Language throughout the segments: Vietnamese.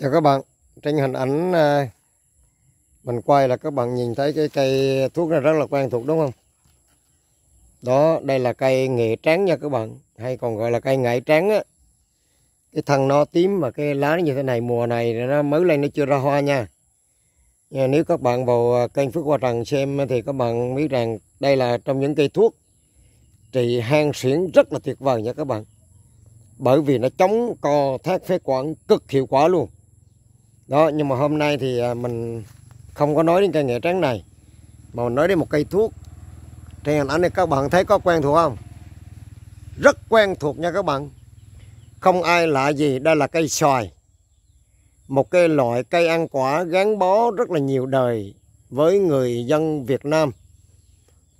Chào các bạn, trên hình ảnh à, mình quay là các bạn nhìn thấy cái cây thuốc này rất là quen thuộc đúng không? Đó, đây là cây nghệ trắng nha các bạn, hay còn gọi là cây ngải trắng á. Cái thân nó tím mà cái lá như thế này mùa này nó mới lên nó chưa ra hoa nha. nếu các bạn vào à, kênh Phước Hoa Trần xem thì các bạn biết rằng đây là trong những cây thuốc trị hang xuyển rất là tuyệt vời nha các bạn bởi vì nó chống co thác phế quản cực hiệu quả luôn đó nhưng mà hôm nay thì à, mình không có nói đến cây nghệ trắng này mà mình nói đến một cây thuốc trên hình ảnh này các bạn thấy có quen thuộc không rất quen thuộc nha các bạn không ai lạ gì đây là cây xoài một cái loại cây ăn quả gắn bó rất là nhiều đời với người dân Việt Nam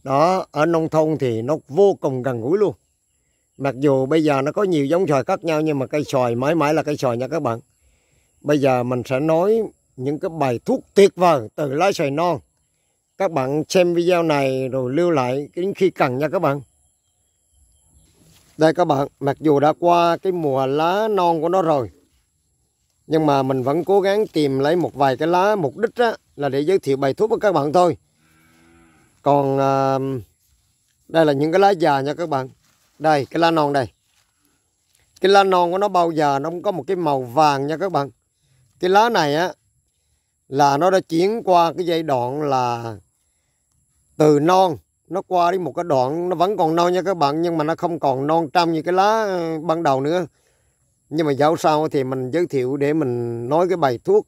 đó ở nông thôn thì nó vô cùng gần gũi luôn mặc dù bây giờ nó có nhiều giống xoài khác nhau nhưng mà cây xoài mãi mãi là cây xoài nha các bạn Bây giờ mình sẽ nói những cái bài thuốc tuyệt vời từ lá xoài non. Các bạn xem video này rồi lưu lại đến khi cần nha các bạn. Đây các bạn, mặc dù đã qua cái mùa lá non của nó rồi. Nhưng mà mình vẫn cố gắng tìm lấy một vài cái lá mục đích á, là để giới thiệu bài thuốc với các bạn thôi. Còn à, đây là những cái lá già nha các bạn. Đây, cái lá non đây. Cái lá non của nó bao giờ nó cũng có một cái màu vàng nha các bạn cái lá này á là nó đã chuyển qua cái giai đoạn là từ non nó qua đến một cái đoạn nó vẫn còn non nha các bạn nhưng mà nó không còn non trong như cái lá ờ, ban đầu nữa nhưng mà dạo sau thì mình giới thiệu để mình nói cái bài thuốc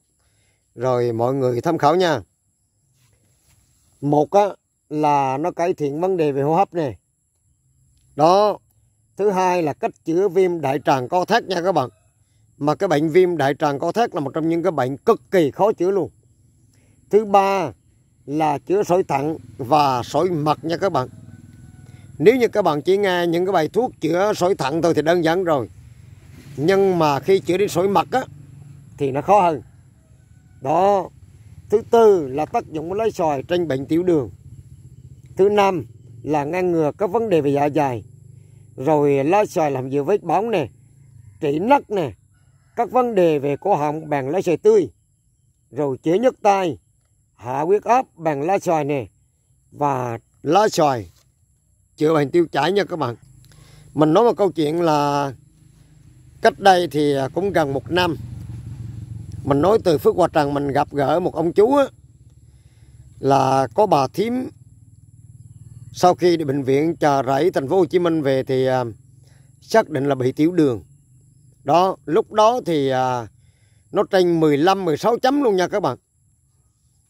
rồi mọi người tham khảo nha một á là nó cải thiện vấn đề về hô hấp này đó thứ hai là cách chữa viêm đại tràng co thắt nha các bạn mà cái bệnh viêm đại tràng co thắt là một trong những cái bệnh cực kỳ khó chữa luôn thứ ba là chữa sỏi thận và sỏi mật nha các bạn nếu như các bạn chỉ nghe những cái bài thuốc chữa sỏi thận thôi thì đơn giản rồi nhưng mà khi chữa đến sỏi mật á thì nó khó hơn đó thứ tư là tác dụng của lá xoài trên bệnh tiểu đường thứ năm là ngăn ngừa các vấn đề về dạ dày rồi lá xoài làm dịu vết bóng nè trị nấc nè các vấn đề về cổ họng bằng lá xoài tươi, rồi chế nhức tay, hạ huyết áp bằng lá xoài này và lá xoài chữa bệnh tiêu chảy nha các bạn. Mình nói một câu chuyện là cách đây thì cũng gần một năm mình nói từ Phước Hòa Trần mình gặp gỡ một ông chú á, là có bà thím sau khi đi bệnh viện chờ rẫy thành phố Hồ Chí Minh về thì à, xác định là bị tiểu đường đó, lúc đó thì à, nó trên 15 16 chấm luôn nha các bạn.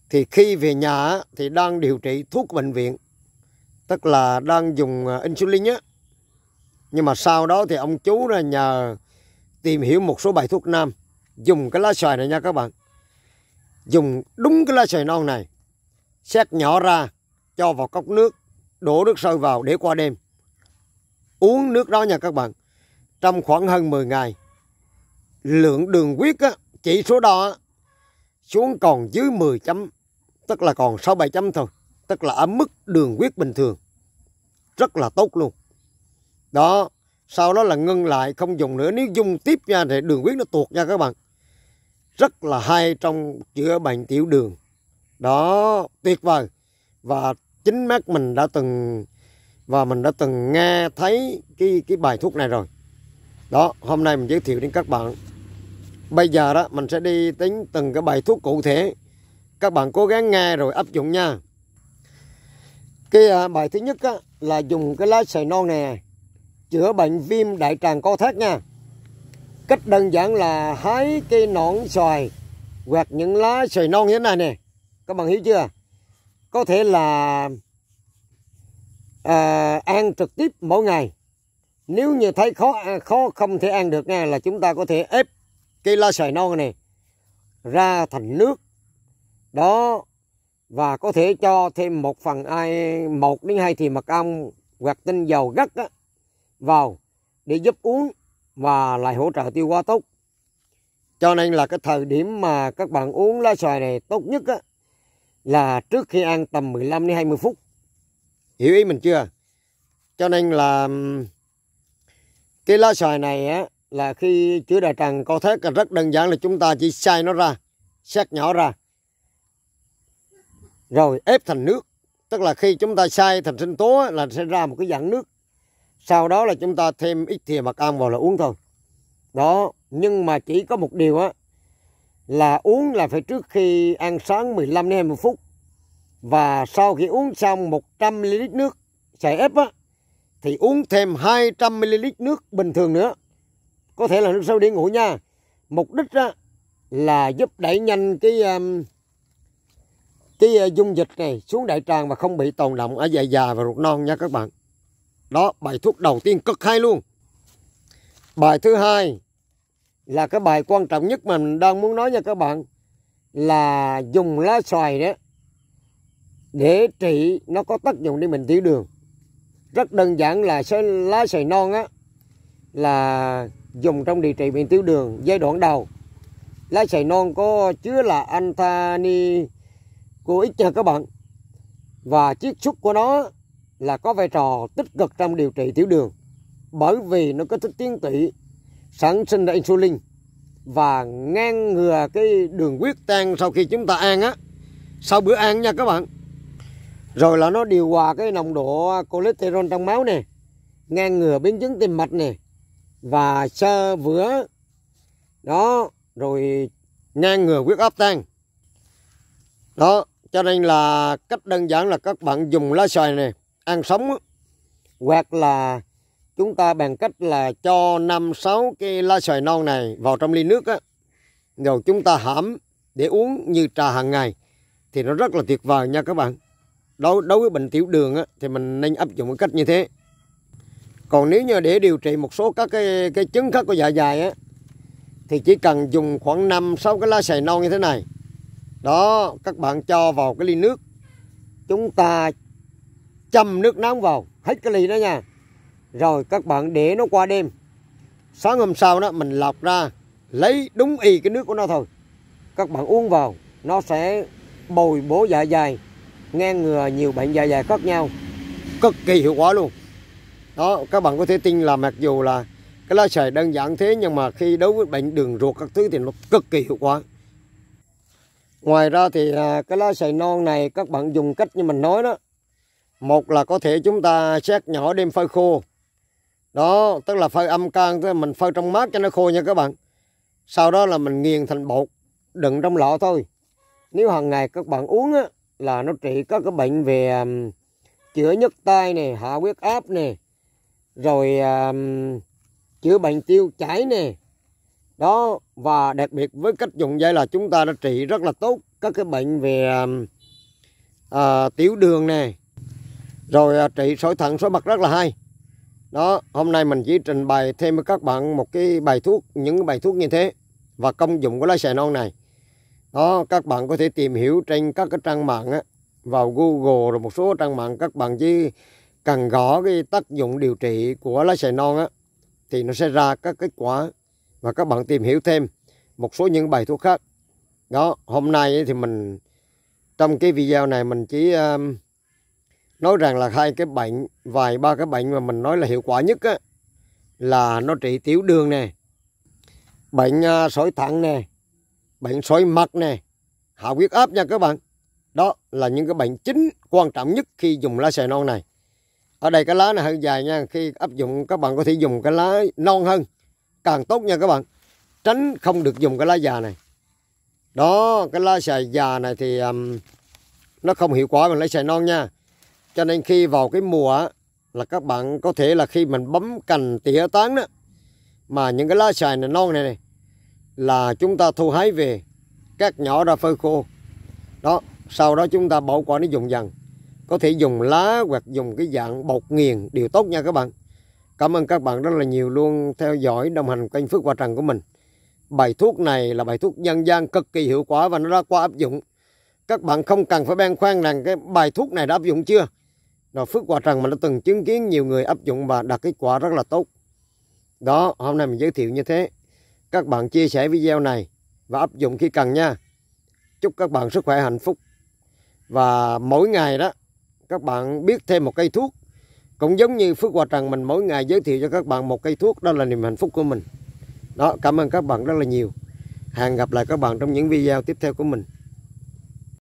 Thì khi về nhà thì đang điều trị thuốc bệnh viện. Tức là đang dùng à, insulin á. Nhưng mà sau đó thì ông chú là nhờ tìm hiểu một số bài thuốc nam dùng cái lá xoài này nha các bạn. Dùng đúng cái lá xoài non này. Xét nhỏ ra, cho vào cốc nước, đổ nước sôi vào để qua đêm. Uống nước đó nha các bạn trong khoảng hơn 10 ngày lượng đường huyết á, chỉ số đo á, xuống còn dưới 10 chấm tức là còn 6 7 chấm thôi tức là ở mức đường huyết bình thường rất là tốt luôn đó sau đó là ngưng lại không dùng nữa nếu dùng tiếp nha thì đường huyết nó tuột nha các bạn rất là hay trong chữa bệnh tiểu đường đó tuyệt vời và chính mắt mình đã từng và mình đã từng nghe thấy cái cái bài thuốc này rồi đó hôm nay mình giới thiệu đến các bạn bây giờ đó mình sẽ đi tính từng cái bài thuốc cụ thể các bạn cố gắng nghe rồi áp dụng nha cái à, bài thứ nhất á, là dùng cái lá sài non nè chữa bệnh viêm đại tràng co thắt nha cách đơn giản là hái cây nón xoài hoặc những lá sài non như thế này nè các bạn hiểu chưa có thể là à, ăn trực tiếp mỗi ngày nếu như thấy khó à, khó không thể ăn được nha là chúng ta có thể ép cây lá xoài non này ra thành nước đó và có thể cho thêm một phần ai một đến hai thì mật ong hoặc tinh dầu gắt á, vào để giúp uống và lại hỗ trợ tiêu hóa tốt cho nên là cái thời điểm mà các bạn uống lá xoài này tốt nhất á, là trước khi ăn tầm 15 đến 20 phút hiểu ý mình chưa cho nên là cái lá xoài này á là khi chữa đại tràng co thét là rất đơn giản là chúng ta chỉ xay nó ra xét nhỏ ra rồi ép thành nước tức là khi chúng ta xay thành sinh tố là sẽ ra một cái dạng nước sau đó là chúng ta thêm ít thìa mật ong vào là uống thôi đó nhưng mà chỉ có một điều á là uống là phải trước khi ăn sáng 15 đến 20 phút và sau khi uống xong 100 ml nước xài ép á thì uống thêm 200ml nước bình thường nữa. Có thể là nước sôi để nguội nha. Mục đích á, là giúp đẩy nhanh cái um, cái uh, dung dịch này xuống đại tràng và không bị tồn động ở dạ dày và ruột non nha các bạn. Đó, bài thuốc đầu tiên cực hay luôn. Bài thứ hai là cái bài quan trọng nhất mà mình đang muốn nói nha các bạn là dùng lá xoài đó để trị nó có tác dụng để mình tiểu đường rất đơn giản là sẽ lá sài non á là dùng trong điều trị bệnh tiểu đường giai đoạn đầu lá sài non có chứa là anthani của ít cho các bạn và chiết xuất của nó là có vai trò tích cực trong điều trị tiểu đường bởi vì nó có tính tiến tụy sản sinh ra insulin và ngăn ngừa cái đường huyết tan sau khi chúng ta ăn á sau bữa ăn nha các bạn rồi là nó điều hòa cái nồng độ cholesterol trong máu này, ngăn ngừa biến chứng tim mạch này và sơ vữa đó rồi ngăn ngừa huyết áp tăng đó cho nên là cách đơn giản là các bạn dùng lá xoài này ăn sống hoặc là chúng ta bằng cách là cho năm sáu cái lá xoài non này vào trong ly nước á rồi chúng ta hãm để uống như trà hàng ngày thì nó rất là tuyệt vời nha các bạn đối đối với bệnh tiểu đường á, thì mình nên áp dụng một cách như thế còn nếu như để điều trị một số các cái cái chứng khác của dạ dày á thì chỉ cần dùng khoảng 5 6 cái lá sài non như thế này. Đó, các bạn cho vào cái ly nước. Chúng ta châm nước nóng vào, hết cái ly đó nha. Rồi các bạn để nó qua đêm. Sáng hôm sau đó mình lọc ra, lấy đúng y cái nước của nó thôi. Các bạn uống vào, nó sẽ bồi bổ dạ dày ngăn ngừa nhiều bệnh dạ dày khác nhau cực kỳ hiệu quả luôn đó các bạn có thể tin là mặc dù là cái lá xoài đơn giản thế nhưng mà khi đối với bệnh đường ruột các thứ thì nó cực kỳ hiệu quả ngoài ra thì à, cái lá xoài non này các bạn dùng cách như mình nói đó một là có thể chúng ta xét nhỏ đêm phơi khô đó tức là phơi âm can tức mình phơi trong mát cho nó khô nha các bạn sau đó là mình nghiền thành bột đựng trong lọ thôi nếu hàng ngày các bạn uống á là nó trị các cái bệnh về um, chữa nhức tay này hạ huyết áp này rồi um, chữa bệnh tiêu chảy này đó và đặc biệt với cách dùng dây là chúng ta đã trị rất là tốt các cái bệnh về um, uh, tiểu đường này rồi uh, trị sỏi thận sỏi mật rất là hay đó hôm nay mình chỉ trình bày thêm với các bạn một cái bài thuốc những bài thuốc như thế và công dụng của lá xà non này đó các bạn có thể tìm hiểu trên các cái trang mạng á, vào Google rồi một số trang mạng các bạn chỉ cần gõ cái tác dụng điều trị của lá sài non á thì nó sẽ ra các kết quả và các bạn tìm hiểu thêm một số những bài thuốc khác đó hôm nay thì mình trong cái video này mình chỉ um, nói rằng là hai cái bệnh vài ba cái bệnh mà mình nói là hiệu quả nhất á là nó trị tiểu đường nè bệnh uh, sỏi thận nè bệnh sỏi mặt nè, hạ huyết áp nha các bạn. Đó là những cái bệnh chính quan trọng nhất khi dùng lá xoài non này. Ở đây cái lá này hơi dài nha, khi áp dụng các bạn có thể dùng cái lá non hơn, càng tốt nha các bạn. Tránh không được dùng cái lá già này. Đó, cái lá xoài già này thì um, nó không hiệu quả bằng lá xoài non nha. Cho nên khi vào cái mùa là các bạn có thể là khi mình bấm cành tỉa tán đó, mà những cái lá xài này non này này là chúng ta thu hái về cắt nhỏ ra phơi khô đó sau đó chúng ta bỏ qua nó dùng dần có thể dùng lá hoặc dùng cái dạng bột nghiền đều tốt nha các bạn cảm ơn các bạn rất là nhiều luôn theo dõi đồng hành kênh Phước Hoa Trần của mình bài thuốc này là bài thuốc dân gian cực kỳ hiệu quả và nó đã qua áp dụng các bạn không cần phải băn khoăn rằng cái bài thuốc này đã áp dụng chưa rồi Phước Hoa Trần mà đã từng chứng kiến nhiều người áp dụng và đạt kết quả rất là tốt đó hôm nay mình giới thiệu như thế các bạn chia sẻ video này và áp dụng khi cần nha. Chúc các bạn sức khỏe hạnh phúc. Và mỗi ngày đó, các bạn biết thêm một cây thuốc. Cũng giống như Phước Hòa Trần mình mỗi ngày giới thiệu cho các bạn một cây thuốc. Đó là niềm hạnh phúc của mình. Đó, cảm ơn các bạn rất là nhiều. Hẹn gặp lại các bạn trong những video tiếp theo của mình.